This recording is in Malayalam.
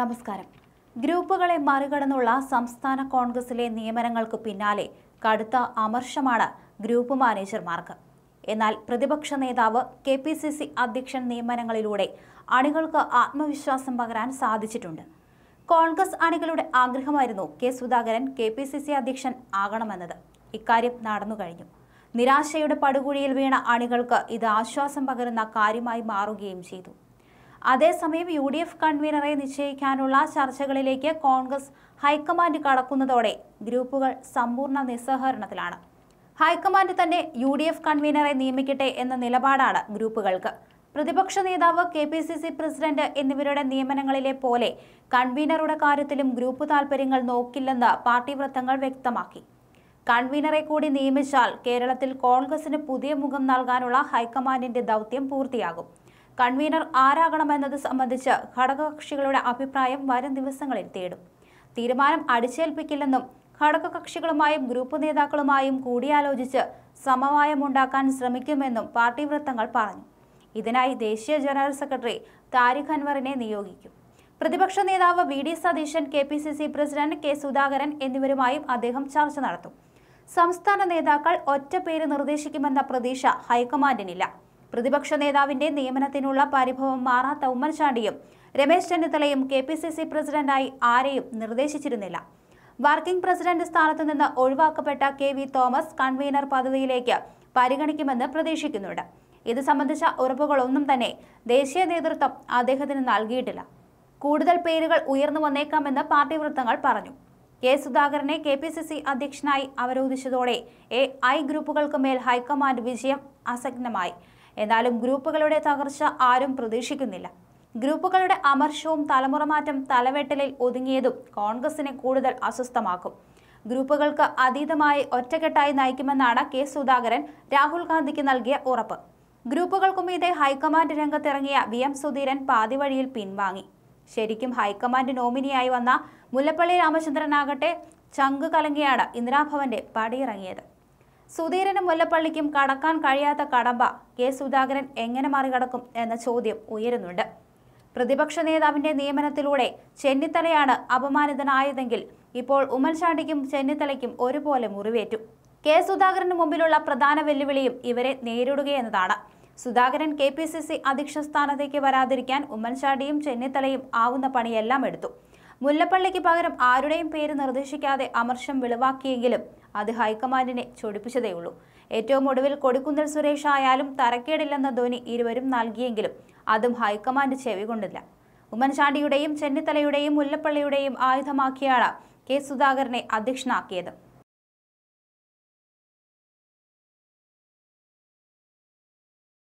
നമസ്കാരം ഗ്രൂപ്പുകളെ മറികടന്നുള്ള സംസ്ഥാന കോൺഗ്രസിലെ നിയമനങ്ങൾക്ക് പിന്നാലെ കടുത്ത അമർഷമാണ് ഗ്രൂപ്പ് മാനേജർമാർക്ക് എന്നാൽ പ്രതിപക്ഷ നേതാവ് കെ പി സി സി അധ്യക്ഷൻ നിയമനങ്ങളിലൂടെ അണികൾക്ക് ആത്മവിശ്വാസം പകരാൻ സാധിച്ചിട്ടുണ്ട് കോൺഗ്രസ് അണികളുടെ ആഗ്രഹമായിരുന്നു K Sudhakaran K P C C അധ്യക്ഷൻ ആകണമെന്നത് ഇക്കാര്യം നടന്നു കഴിഞ്ഞു നിരാശയുടെ പടുകുഴിയിൽ വീണ അണികൾക്ക് ഇത് ആശ്വാസം പകരുന്ന കാര്യമായി മാറുകയും ചെയ്തു അതേസമയം യു ഡി എഫ് കൺവീനറെ നിശ്ചയിക്കാനുള്ള ചർച്ചകളിലേക്ക് കോൺഗ്രസ് ഹൈക്കമാൻഡ് കടക്കുന്നതോടെ ഗ്രൂപ്പുകൾ സമ്പൂർണ്ണ നിസ്സഹകരണത്തിലാണ് ഹൈക്കമാൻഡ് തന്നെ യു ഡി എഫ് കൺവീനറെ നിയമിക്കട്ടെ എന്ന നിലപാടാണ് ഗ്രൂപ്പുകൾക്ക് പ്രതിപക്ഷ നേതാവ് K P C C president എന്നിവരുടെ നിയമനങ്ങളിലെ പോലെ കൺവീനറുടെ കാര്യത്തിലും ഗ്രൂപ്പ് താൽപര്യങ്ങൾ നോക്കില്ലെന്ന് പാർട്ടി വൃത്തങ്ങൾ വ്യക്തമാക്കി കൺവീനറെ കൂടി നിയമിച്ചാൽ കേരളത്തിൽ കോൺഗ്രസിന് പുതിയ മുഖം നൽകാനുള്ള ഹൈക്കമാൻഡിന്റെ ദൗത്യം പൂർത്തിയാകും കൺവീനർ ആരാകണമെന്നത് സംബന്ധിച്ച് ഘടകകക്ഷികളുടെ അഭിപ്രായം വരും ദിവസങ്ങളിൽ തേടും തീരുമാനം അടിച്ചേൽപ്പിക്കില്ലെന്നും ഘടകകക്ഷികളുമായും ഗ്രൂപ്പ് നേതാക്കളുമായും കൂടിയാലോചിച്ച് സമവായമുണ്ടാക്കാൻ ശ്രമിക്കുമെന്നും പാർട്ടി വൃത്തങ്ങൾ പറഞ്ഞു ഇതിനായി ദേശീയ ജനറൽ സെക്രട്ടറി താരിഖ് അൻവറിനെ നിയോഗിക്കും പ്രതിപക്ഷ നേതാവ് V D Satheesan K P C C president K Sudhakaran എന്നിവരുമായും അദ്ദേഹം ചർച്ച നടത്തും സംസ്ഥാന നേതാക്കൾ ഒറ്റ പേര് നിർദ്ദേശിക്കുമെന്ന പ്രതീക്ഷ ഹൈക്കമാൻഡിനില്ല പ്രതിപക്ഷ നേതാവിന്റെ നിയമനത്തിനുള്ള പരിഭവം മാറാത്ത ഉമ്മൻചാണ്ടിയും രമേശ് ചെന്നിത്തലയും കെ പി സി സി പ്രസിഡന്റായി ആരെയും നിർദ്ദേശിച്ചിരുന്നില്ല വർക്കിംഗ് പ്രസിഡന്റ് സ്ഥാനത്തു നിന്ന് ഒഴിവാക്കപ്പെട്ട കെ വി തോമസ് കൺവീനർ പദവിയിലേക്ക് പരിഗണിക്കുമെന്ന് പ്രതീക്ഷിക്കുന്നുണ്ട് ഇത് സംബന്ധിച്ച ഉറപ്പുകളൊന്നും തന്നെ ദേശീയ നേതൃത്വം അദ്ദേഹത്തിന് നൽകിയിട്ടില്ല കൂടുതൽ പേരുകൾ ഉയർന്നു വന്നേക്കാമെന്ന് പാർട്ടി വൃത്തങ്ങൾ പറഞ്ഞു കെ സുധാകരനെ കെ പി സി സി അധ്യക്ഷനായി അവരോധിച്ചതോടെ എ ഐ ഗ്രൂപ്പുകൾക്ക് മേൽ ഹൈക്കമാൻഡ് വിജയം അസഗ്നമായി എന്നാലും ഗ്രൂപ്പുകളുടെ തകർച്ച ആരും പ്രതീക്ഷിക്കുന്നില്ല ഗ്രൂപ്പുകളുടെ അമർഷവും തലമുറമാറ്റം തലവെട്ടലിൽ ഒതുങ്ങിയതും കോൺഗ്രസിനെ കൂടുതൽ അസ്വസ്ഥമാക്കും ഗ്രൂപ്പുകൾക്ക് അതീതമായി ഒറ്റക്കെട്ടായി നയിക്കുമെന്നാണ് കെ സുധാകരൻ രാഹുൽ ഗാന്ധിക്ക് നൽകിയ ഉറപ്പ് ഗ്രൂപ്പുകൾക്കുമീതെ ഹൈക്കമാൻഡ് രംഗത്തിറങ്ങിയ വി എം സുധീരൻ പാതിവഴിയിൽ പിൻവാങ്ങി ശരിക്കും ഹൈക്കമാൻഡ് നോമിനിയായി വന്ന മുല്ലപ്പള്ളി രാമചന്ദ്രനാകട്ടെ ചങ്കു കലങ്ങിയാണ് ഇന്ദിരാഭവന്റെ പടിയിറങ്ങിയത് സുധീരനും മുല്ലപ്പള്ളിക്കും കടക്കാൻ കഴിയാത്ത കടമ്പ കെ സുധാകരൻ എങ്ങനെ മറികടക്കും എന്ന ചോദ്യം ഉയരുന്നുണ്ട് പ്രതിപക്ഷ നേതാവിന്റെ നിയമനത്തിലൂടെ ചെന്നിത്തലയാണ് അപമാനിതനായതെങ്കിൽ ഇപ്പോൾ ഉമ്മൻചാണ്ടിക്കും ചെന്നിത്തലയ്ക്കും ഒരുപോലെ മുറിവേറ്റു കെ സുധാകരന് മുമ്പിലുള്ള പ്രധാന വെല്ലുവിളിയും ഇവരെ നേരിടുകയെന്നതാണ് Sudhakaran K P C C അധ്യക്ഷ സ്ഥാനത്തേക്ക് വരാതിരിക്കാൻ ഉമ്മൻചാണ്ടിയും ചെന്നിത്തലയും ആവുന്ന പണിയെല്ലാം എടുത്തു മുല്ലപ്പള്ളിക്ക് പകരം ആരുടെയും പേര് നിർദ്ദേശിക്കാതെ അമർഷം വെളിവാക്കിയെങ്കിലും അത് ഹൈക്കമാൻഡിനെ ചൊടിപ്പിച്ചതേയുള്ളൂ ഏറ്റവും ഒടുവിൽ കൊടിക്കുന്നിൽ സുരേഷ് ആയാലും തരക്കേടില്ലെന്ന ധോനി ഇരുവരും നൽകിയെങ്കിലും അതും ഹൈക്കമാൻഡ് ചെവികൊണ്ടില്ല ഉമ്മൻചാണ്ടിയുടെയും ചെന്നിത്തലയുടെയും മുല്ലപ്പള്ളിയുടെയും ആയുധമാക്കിയാണ് കെ സുധാകരനെ അധ്യക്ഷനാക്കിയത്